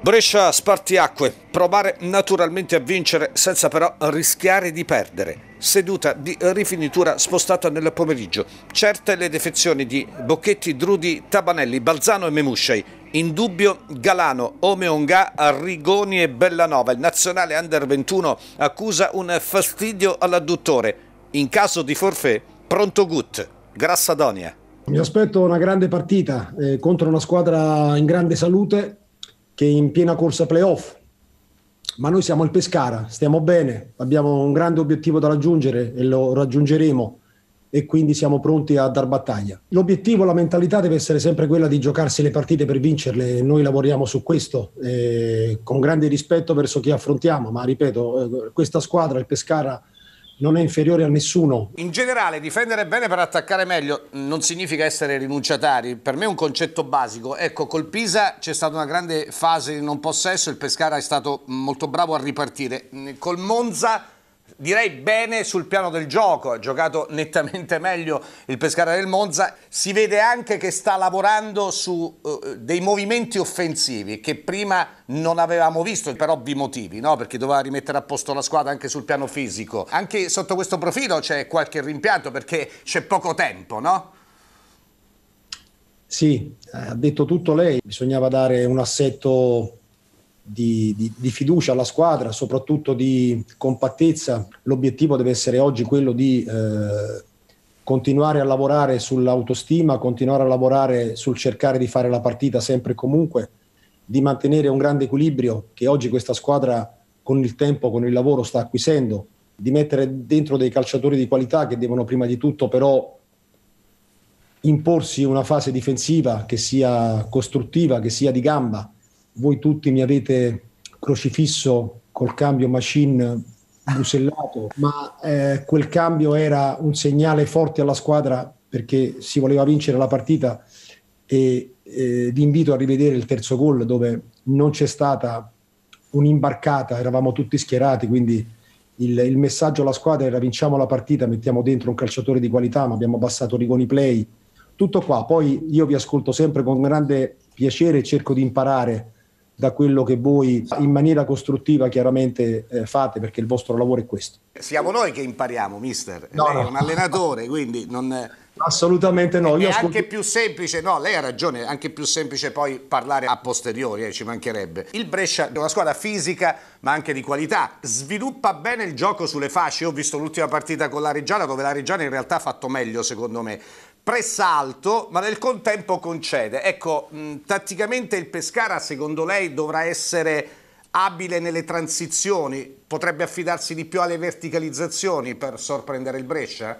Brescia spartiacque, provare naturalmente a vincere senza però rischiare di perdere. Seduta di rifinitura spostata nel pomeriggio. Certe le defezioni di Bocchetti, Drudi, Tabanelli, Balzano e Memuscei. In dubbio Galano, Omeonga, Rigoni e Bellanova. Il nazionale under 21 accusa un fastidio all'adduttore. In caso di forfè, pronto Gut, Grassadonia. Mi aspetto una grande partita eh, contro una squadra in grande salute che è in piena corsa playoff, ma noi siamo il Pescara, stiamo bene, abbiamo un grande obiettivo da raggiungere e lo raggiungeremo e quindi siamo pronti a dar battaglia. L'obiettivo, la mentalità deve essere sempre quella di giocarsi le partite per vincerle e noi lavoriamo su questo eh, con grande rispetto verso chi affrontiamo, ma ripeto, eh, questa squadra, il Pescara, non è inferiore a nessuno. In generale, difendere bene per attaccare meglio non significa essere rinunciatari. Per me è un concetto basico. Ecco, col Pisa c'è stata una grande fase di non possesso, il Pescara è stato molto bravo a ripartire. Col Monza direi bene sul piano del gioco, ha giocato nettamente meglio il Pescara del Monza, si vede anche che sta lavorando su uh, dei movimenti offensivi che prima non avevamo visto per ovvi motivi, no? perché doveva rimettere a posto la squadra anche sul piano fisico. Anche sotto questo profilo c'è qualche rimpianto perché c'è poco tempo, no? Sì, ha detto tutto lei, bisognava dare un assetto di, di, di, fiducia alla squadra, soprattutto di compattezza. L'obiettivo deve essere oggi quello di eh, continuare a lavorare sull'autostima, continuare a lavorare sul cercare di fare la partita sempre e comunque, di mantenere un grande equilibrio che oggi questa squadra con il tempo, con il lavoro sta acquisendo, di mettere dentro dei calciatori di qualità che devono prima di tutto però imporsi una fase difensiva che sia costruttiva, che sia di gamba, voi tutti mi avete crocifisso col cambio machine busellato, ma eh, quel cambio era un segnale forte alla squadra perché si voleva vincere la partita e eh, vi invito a rivedere il terzo gol dove non c'è stata un'imbarcata, eravamo tutti schierati, quindi il, il, messaggio alla squadra era vinciamo la partita, mettiamo dentro un calciatore di qualità, ma abbiamo abbassato Rigoni Play, tutto qua. Poi io vi ascolto sempre con grande piacere e cerco di imparare da quello che voi in maniera costruttiva chiaramente eh, fate, perché il vostro lavoro è questo. Siamo noi che impariamo, mister. No, lei no. è un allenatore, quindi non... Assolutamente no. è ascolto... anche più semplice, no, lei ha ragione, anche più semplice poi parlare a posteriori, eh, ci mancherebbe. Il Brescia è una squadra fisica ma anche di qualità, sviluppa bene il gioco sulle fasce, Io ho visto l'ultima partita con la Reggiana dove la Reggiana in realtà ha fatto meglio secondo me, pressalto, ma nel contempo concede. Ecco, mh, tatticamente il Pescara, secondo lei, dovrà essere abile nelle transizioni? Potrebbe affidarsi di più alle verticalizzazioni per sorprendere il Brescia?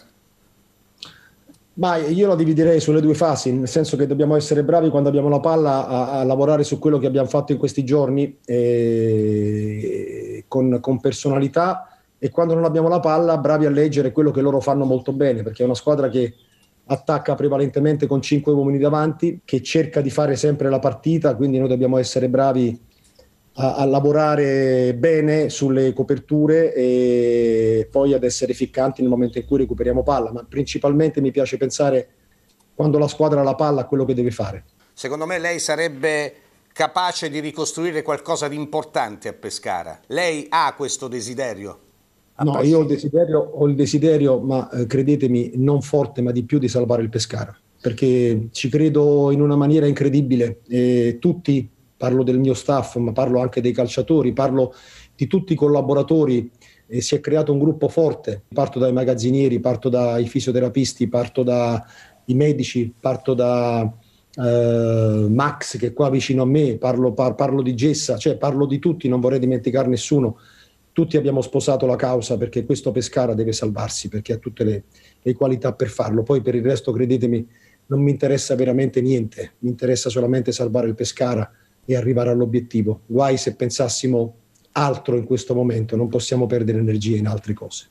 Ma io la dividerei sulle due fasi, nel senso che dobbiamo essere bravi quando abbiamo la palla a, a lavorare su quello che abbiamo fatto in questi giorni eh, con, con personalità e quando non abbiamo la palla bravi a leggere quello che loro fanno molto bene, perché è una squadra che attacca prevalentemente con 5 uomini davanti, che cerca di fare sempre la partita, quindi noi dobbiamo essere bravi a, a lavorare bene sulle coperture e poi ad essere ficcanti nel momento in cui recuperiamo palla, ma principalmente mi piace pensare quando la squadra ha la palla a quello che deve fare. Secondo me lei sarebbe capace di ricostruire qualcosa di importante a Pescara. Lei ha questo desiderio? Ah, no, io ho il desiderio, ho il desiderio ma eh, credetemi, non forte, ma di più di salvare il Pescara, perché ci credo in una maniera incredibile. E tutti, parlo del mio staff, ma parlo anche dei calciatori, parlo di tutti i collaboratori. E si è creato un gruppo forte, parto dai magazzinieri, parto dai fisioterapisti, parto dai medici, parto da, Uh, Max che è qua vicino a me, parlo, par, parlo, di Gessa, cioè parlo di tutti, non vorrei dimenticare nessuno tutti abbiamo sposato la causa perché questo Pescara deve salvarsi, perché ha tutte le, le qualità per farlo. Poi per il resto, credetemi, non mi interessa veramente niente, mi interessa solamente salvare il Pescara e arrivare all'obiettivo. Guai se pensassimo altro in questo momento, non possiamo perdere energie in altre cose.